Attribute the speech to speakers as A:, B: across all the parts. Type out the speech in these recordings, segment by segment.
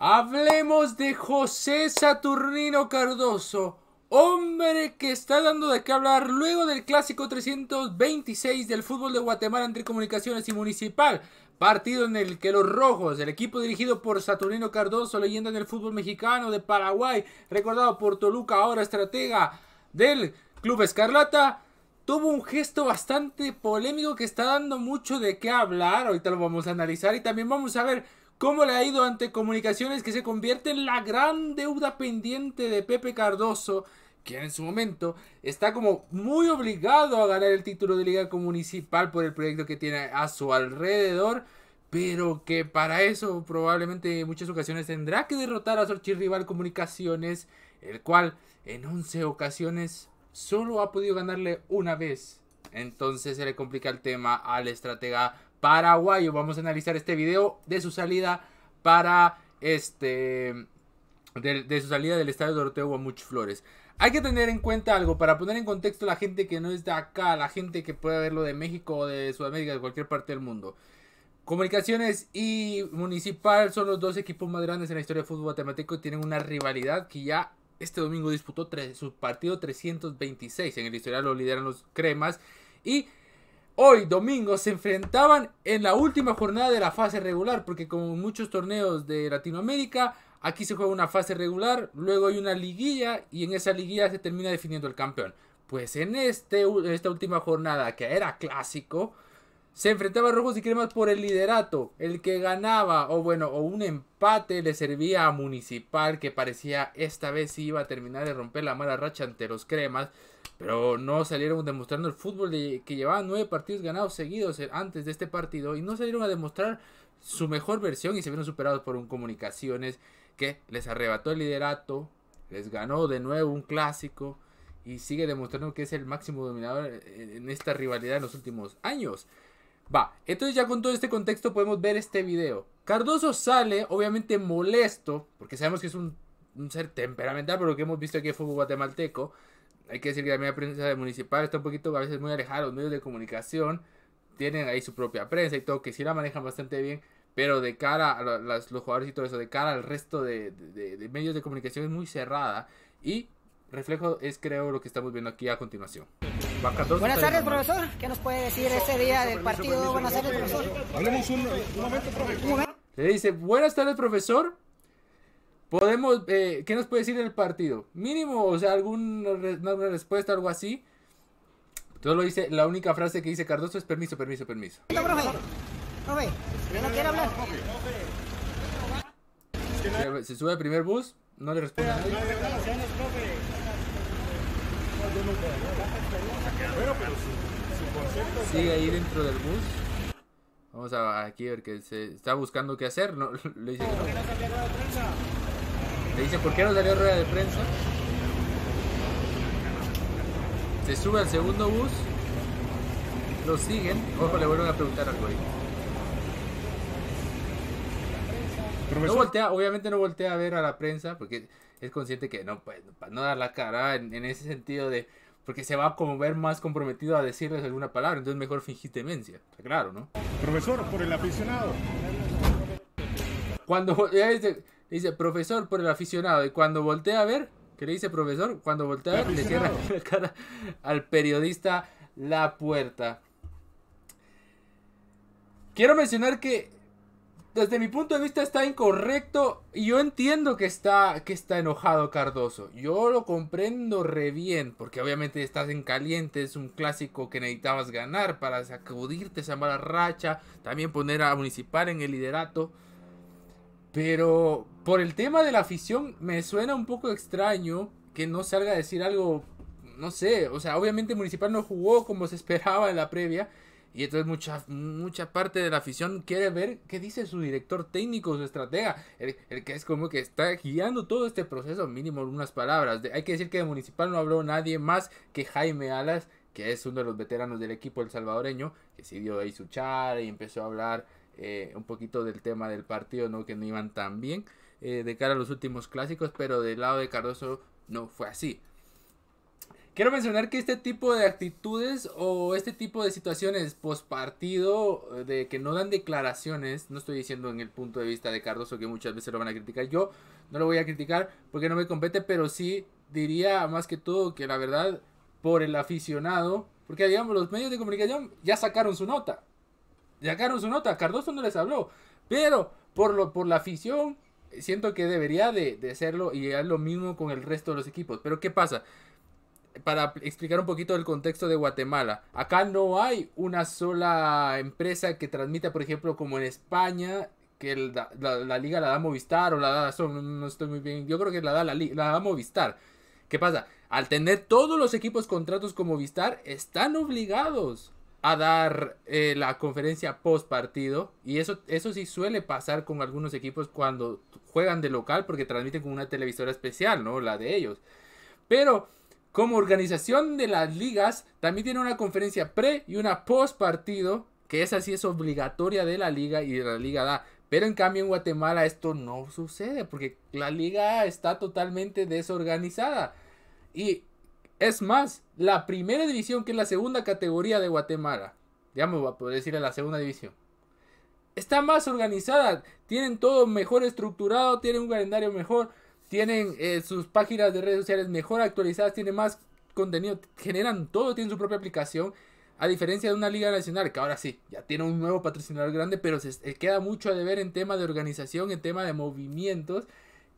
A: Hablemos de José Saturnino Cardoso, hombre que está dando de qué hablar luego del clásico 326 del fútbol de Guatemala entre comunicaciones y municipal. Partido en el que los rojos, el equipo dirigido por Saturnino Cardoso, leyenda del fútbol mexicano de Paraguay, recordado por Toluca, ahora estratega del Club Escarlata, tuvo un gesto bastante polémico que está dando mucho de qué hablar. Ahorita lo vamos a analizar y también vamos a ver ¿Cómo le ha ido ante comunicaciones que se convierte en la gran deuda pendiente de Pepe Cardoso? quien en su momento está como muy obligado a ganar el título de liga municipal por el proyecto que tiene a su alrededor, pero que para eso probablemente en muchas ocasiones tendrá que derrotar a su rival Comunicaciones, el cual en 11 ocasiones solo ha podido ganarle una vez. Entonces se le complica el tema al estratega paraguayo. Vamos a analizar este video de su salida para este. De, su salida del estadio Doroteo Guamuch Flores. Hay que tener en cuenta algo para poner en contexto la gente que no está de acá, la gente que puede verlo de México o de Sudamérica, de cualquier parte del mundo. Comunicaciones y Municipal son los dos equipos más grandes en la historia de fútbol temático y tienen una rivalidad que ya este domingo disputó su partido 326. En el historial lo lideran los cremas y hoy domingo se enfrentaban en la última jornada de la fase regular, porque como muchos torneos de Latinoamérica, aquí se juega una fase regular, luego hay una liguilla y en esa liguilla se termina definiendo el campeón. Pues en este, esta última jornada, que era clásico, se enfrentaba a Rojos y Cremas por el liderato. El que ganaba, o bueno, o un empate le servía a Municipal, que parecía esta vez iba a terminar de romper la mala racha ante los Cremas. Pero no salieron demostrando el fútbol de que llevaban nueve partidos ganados seguidos antes de este partido y no salieron a demostrar su mejor versión y se vieron superados por un comunicaciones que les arrebató el liderato, les ganó de nuevo un clásico y sigue demostrando que es el máximo dominador en esta rivalidad en los últimos años. Va, entonces ya con todo este contexto podemos ver este video. Cardoso sale obviamente molesto, porque sabemos que es un, ser temperamental, pero lo que hemos visto aquí en fútbol guatemalteco hay que decir que la la prensa municipal está un poquito a veces muy alejada los medios de comunicación. Tienen ahí su propia prensa y todo, que sí la manejan bastante bien. Pero de cara a los, jugadores y todo eso, de cara al resto de, medios de comunicación es muy cerrada. Y reflejo es creo lo que estamos viendo aquí a continuación. Buenas tardes, profesor. ¿Qué nos puede decir este día del partido? Buenas tardes, profesor. Hablemos un, momento, profesor. Le dice, buenas tardes, profesor. Podemos, eh, ¿qué nos puede decir el partido? Mínimo, o sea, alguna, respuesta, algo así. Todo lo dice, la única frase que dice Cardoso es permiso, permiso, permiso. No, no quiere hablar. Se, sube el primer bus, no le responde Sigue ahí dentro del bus. Vamos a aquí a ver que se está buscando qué hacer. No, le dice le dice, ¿por qué no salió rueda de prensa? Se sube al segundo bus. Lo siguen. Ojo, le vuelven a preguntar al güey. No voltea, obviamente no voltea a ver a la prensa porque es consciente que no, pues, no dar la cara en, ese sentido de. Porque se va a ver más comprometido a decirles alguna palabra, entonces mejor fingir demencia. Está claro, ¿no? Profesor, por el aficionado. Cuando dice, profesor, por el aficionado. Y cuando voltea a ver, ¿qué le dice profesor, cuando voltea a ver, le cierra la cara al periodista la puerta. Quiero mencionar que desde mi punto de vista está incorrecto y yo entiendo que está, que está enojado Cardoso. Yo lo comprendo re bien, porque obviamente estás en caliente, es un clásico que necesitabas ganar para sacudirte esa mala racha, también poner a Municipal en el liderato. Pero por el tema de la afición me suena un poco extraño que no salga a decir algo, no sé, o sea, obviamente Municipal no jugó como se esperaba en la previa. Y entonces mucha, mucha parte de la afición quiere ver qué dice su director técnico, su estratega, el, que es como que está guiando todo este proceso, mínimo unas palabras. hay que decir que de Municipal no habló nadie más que Jaime Alas, que es uno de los veteranos del equipo el salvadoreño, que sí dio ahí su char y empezó a hablar eh, un poquito del tema del partido, ¿no? Que no iban tan bien eh, de cara a los últimos clásicos, pero del lado de Cardoso no fue así. Quiero mencionar que este tipo de actitudes o este tipo de situaciones post partido eh, de que no dan declaraciones, no estoy diciendo en el punto de vista de Cardoso que muchas veces lo van a criticar, yo no lo voy a criticar porque no me compete, pero sí diría más que todo que la verdad por el aficionado, porque digamos los medios de comunicación ya sacaron su nota, sacaron su nota. Cardoso no les habló. Pero por, lo, por la afición, siento que debería de, hacerlo y es lo mismo con el resto de los equipos. Pero ¿qué pasa? Para explicar un poquito el contexto de Guatemala, acá no hay una sola empresa que transmita, por ejemplo, como en España, que la, liga la da Movistar o la da no, estoy muy bien, yo creo que la da, la, la da Movistar. ¿Qué pasa? Al tener todos los equipos contratos con Movistar, están obligados a dar eh, la conferencia post partido y eso, eso sí suele pasar con algunos equipos cuando juegan de local porque transmiten con una televisora especial, ¿no? La de ellos. Pero como organización de las ligas, también tiene una conferencia pre y una post partido, que esa sí es obligatoria de la liga y de la liga da. Pero en cambio en Guatemala esto no sucede porque la liga está totalmente desorganizada. Y es más, la primera división, que es la segunda categoría de Guatemala, Ya me voy a poder decir la segunda división, está más organizada, tienen todo mejor estructurado, tienen un calendario mejor, tienen eh, sus páginas de redes sociales mejor actualizadas, tienen más contenido, generan todo, tienen su propia aplicación. A diferencia de una liga nacional, que ahora sí, ya tiene un nuevo patrocinador grande, pero se, eh, queda mucho a deber en tema de organización, en tema de movimientos,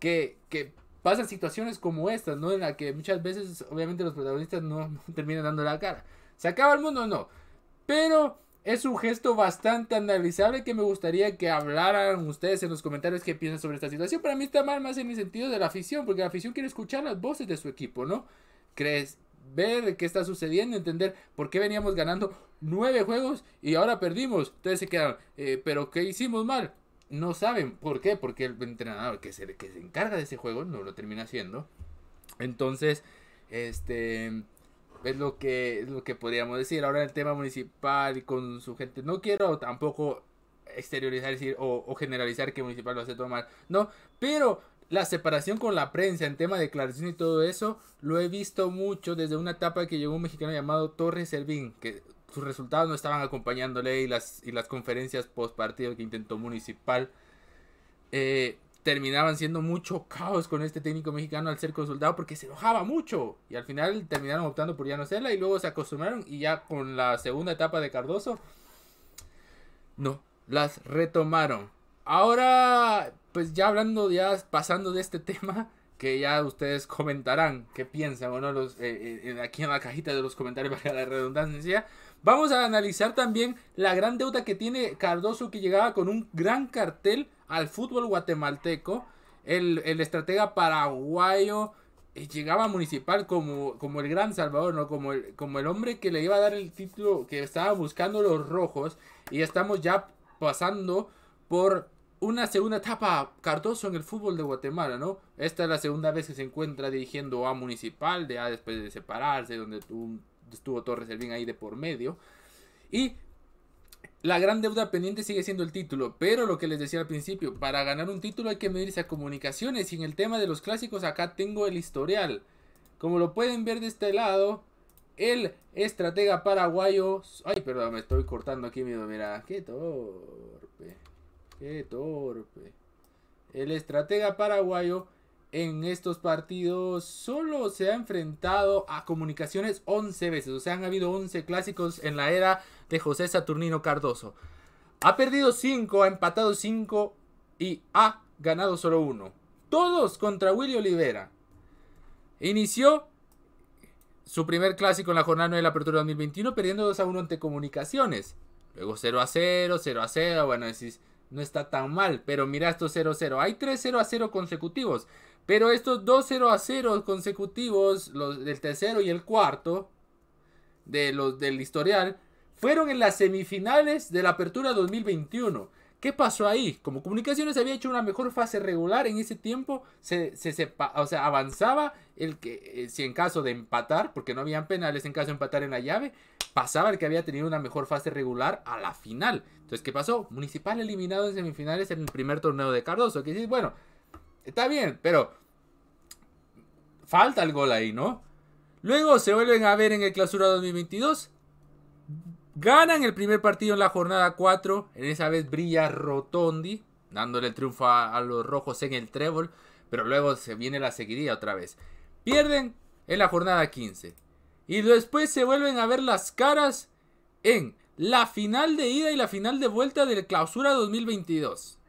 A: que, que pasan situaciones como estas, ¿no? En la que muchas veces, obviamente, los protagonistas no, terminan dando la cara. ¿Se acaba el mundo? No. Pero es un gesto bastante analizable que me gustaría que hablaran ustedes en los comentarios qué piensan sobre esta situación. Para mí está mal más en el sentido de la afición, porque la afición quiere escuchar las voces de su equipo, ¿no? ¿Crees? Ver qué está sucediendo, entender por qué veníamos ganando nueve juegos y ahora perdimos. Ustedes se quedan, eh, ¿pero qué hicimos mal? no saben. ¿Por qué? Porque el entrenador que se, que se encarga de ese juego no lo termina haciendo. Entonces, este es lo que es lo que podríamos decir. Ahora el tema municipal y con su gente. No quiero tampoco exteriorizar decir, o, generalizar que municipal lo hace todo mal. No, pero la separación con la prensa en tema de declaración y todo eso, lo he visto mucho desde una etapa que llegó un mexicano llamado Torres Elvin, que sus resultados no estaban acompañándole y las, y las conferencias post partido que intentó Municipal eh, terminaban siendo mucho caos con este técnico mexicano al ser consultado porque se enojaba mucho y al final terminaron optando por ya no serla y luego se acostumbraron y ya con la segunda etapa de Cardoso no, las retomaron. Ahora, pues ya hablando, ya pasando de este tema, que ya ustedes comentarán qué piensan o no los, eh, eh, aquí en la cajita de los comentarios para la redundancia. Vamos a analizar también la gran deuda que tiene Cardoso, que llegaba con un gran cartel al fútbol guatemalteco. El, estratega paraguayo eh, llegaba a Municipal como, como el gran salvador, ¿no? Como el, como el hombre que le iba a dar el título que estaba buscando los rojos. Y estamos ya pasando por una segunda etapa Cardoso en el fútbol de Guatemala, ¿no? Esta es la segunda vez que se encuentra dirigiendo a Municipal, de A después de separarse, donde tuvo estuvo Torres el bien ahí de por medio. Y la gran deuda pendiente sigue siendo el título, pero lo que les decía al principio, para ganar un título hay que medirse a comunicaciones y en el tema de los clásicos acá tengo el historial. Como lo pueden ver de este lado, el estratega paraguayo... Ay, perdón, me estoy cortando aquí miedo mira, qué torpe, qué torpe. El estratega paraguayo en estos partidos solo se ha enfrentado a comunicaciones 11 veces. O sea, han habido 11 clásicos en la era de José Saturnino Cardoso. Ha perdido 5, ha empatado 5 y ha ganado solo 1 Todos contra Willy Olivera. Inició su primer clásico en la jornada 9 de la apertura 2021 perdiendo 2 a 1 ante comunicaciones. Luego 0 a 0, 0 a 0. Bueno, decís, no está tan mal. Pero mira estos 0 a 0. Hay 3 0 a 0 consecutivos. Pero estos dos 0 a 0 consecutivos, los del tercero y el cuarto, de los del historial, fueron en las semifinales de la Apertura 2021. ¿Qué pasó ahí? Como Comunicaciones había hecho una mejor fase regular en ese tiempo, se, se o sea, avanzaba el que, eh, si en caso de empatar, porque no habían penales en caso de empatar en la llave, pasaba el que había tenido una mejor fase regular a la final. Entonces, ¿qué pasó? Municipal eliminado en semifinales en el primer torneo de Cardoso. Que dices, bueno, Está bien, pero falta el gol ahí, ¿no? Luego se vuelven a ver en el Clausura 2022. Ganan el primer partido en la jornada 4. En esa vez brilla Rotondi, dándole el triunfo a, los rojos en el trébol. Pero luego se viene la seguidilla otra vez. Pierden en la jornada 15. Y después se vuelven a ver las caras en la final de ida y la final de vuelta del Clausura 2022.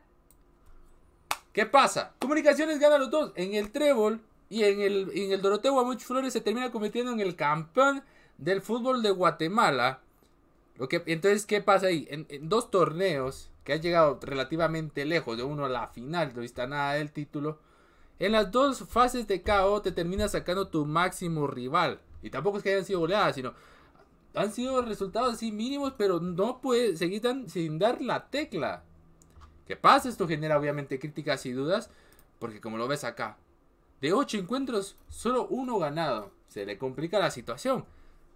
A: ¿Qué pasa? Comunicaciones gana los dos. En el trébol y en el, en el Doroteo Guamuch Flores se termina convirtiendo en el campeón del fútbol de Guatemala. Lo que, entonces, ¿qué pasa ahí? En, dos torneos que han llegado relativamente lejos, de uno a la final, no está nada del título. En las dos fases de KO te termina sacando tu máximo rival. Y tampoco es que hayan sido goleadas, sino han sido resultados así mínimos, pero no puedes seguir sin dar la tecla pasa? Esto genera obviamente críticas y dudas, porque como lo ves acá, de 8 encuentros, solo uno ganado. Se le complica la situación.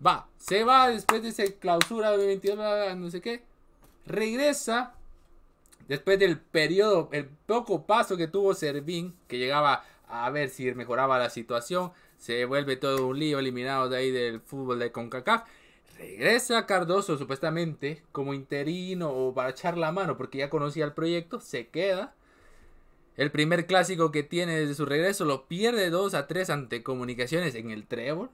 A: Va, se va después de esa clausura de 22, no sé qué. Regresa después del periodo, el poco paso que tuvo Servín, que llegaba a ver si mejoraba la situación. Se vuelve todo un lío, eliminado de ahí del fútbol de CONCACAF. Regresa Cardoso supuestamente como interino o para echar la mano porque ya conocía el proyecto, se queda. El primer clásico que tiene desde su regreso lo pierde 2 a 3 ante Comunicaciones en el Trébol.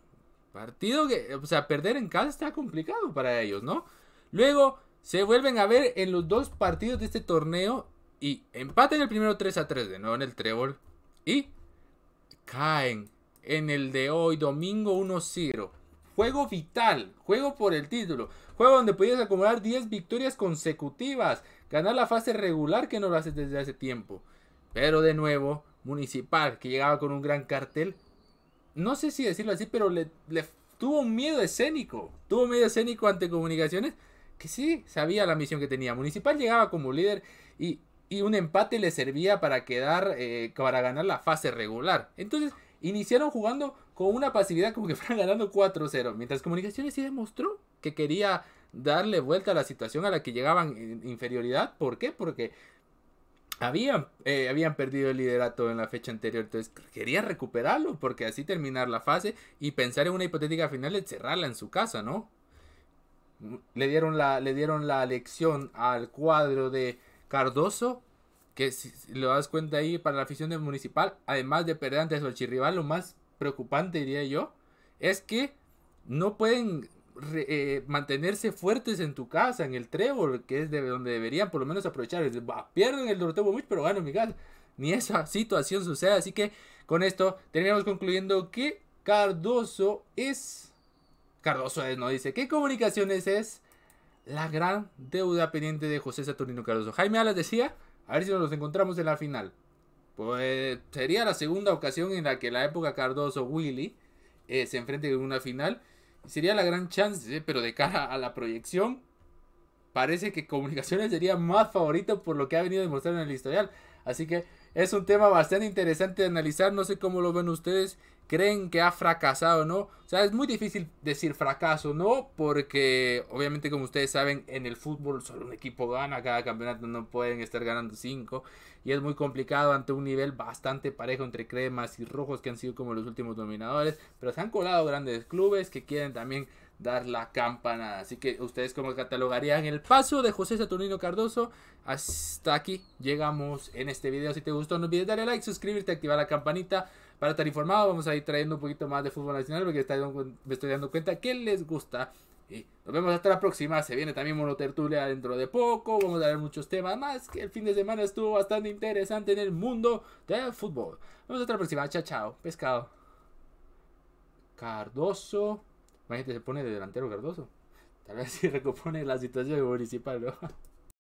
A: Partido que, o sea, perder en casa está complicado para ellos, ¿no? Luego se vuelven a ver en los dos partidos de este torneo y empaten el primero 3 a 3 de nuevo en el Trébol y caen en el de hoy, domingo 1-0 Juego vital, juego por el título, juego donde podías acumular 10 victorias consecutivas, ganar la fase regular que no lo haces desde hace tiempo. Pero de nuevo, Municipal, que llegaba con un gran cartel, no sé si decirlo así, pero le, tuvo un miedo escénico, tuvo miedo escénico ante comunicaciones, que sí sabía la misión que tenía. Municipal llegaba como líder y, un empate le servía para quedar, eh, para ganar la fase regular. Entonces, iniciaron jugando con una pasividad como que fueran ganando 4-0, mientras Comunicaciones sí demostró que quería darle vuelta a la situación a la que llegaban en inferioridad. ¿Por qué? Porque habían, eh, habían perdido el liderato en la fecha anterior, entonces quería recuperarlo, porque así terminar la fase y pensar en una hipotética final de cerrarla en su casa, ¿no? Le dieron la, le dieron la lección al cuadro de Cardoso, que si, lo das cuenta ahí para la afición del municipal, además de perder ante su archirrival, lo más preocupante, diría yo, es que no pueden eh, mantenerse fuertes en tu casa, en el trébol, que es de donde deberían por lo menos aprovechar. pierden el Doroteo pero bueno, mi Ni esa situación sucede. Así que con esto terminamos concluyendo que Cardoso es. Cardoso es, no dice. ¿Qué comunicaciones es? La gran deuda pendiente de José Saturnino Cardoso. Jaime Alas decía, a ver si nos encontramos en la final. Pues sería la segunda ocasión en la que la época Cardoso-Willy eh, se enfrente en una final. Sería la gran chance, eh, pero de cara a la proyección, parece que Comunicaciones sería más favorito por lo que ha venido a demostrar en el historial. Así que es un tema bastante interesante de analizar. No sé cómo lo ven ustedes creen que ha fracasado no. O sea, es muy difícil decir fracaso, ¿no? Porque obviamente como ustedes saben, en el fútbol solo un equipo gana cada campeonato, no pueden estar ganando cinco. Y es muy complicado ante un nivel bastante parejo entre cremas y rojos que han sido como los últimos dominadores. Pero se han colado grandes clubes que quieren también dar la campana, Así que ustedes como catalogarían el paso de José Saturnino Cardoso. Hasta aquí llegamos en este video. Si te gustó no olvides darle like, suscribirte, activar la campanita para estar informado. Vamos a ir trayendo un poquito más de fútbol nacional porque me estoy dando cuenta que les gusta. Y nos vemos hasta la próxima. Se viene también Tertulia dentro de poco. Vamos a ver muchos temas más que el fin de semana estuvo bastante interesante en el mundo del fútbol. Nos vemos hasta la próxima. Chao, chao. Pescado. Cardoso gente se pone de delantero Cardoso. Tal vez si recompone la situación municipal, ¿no?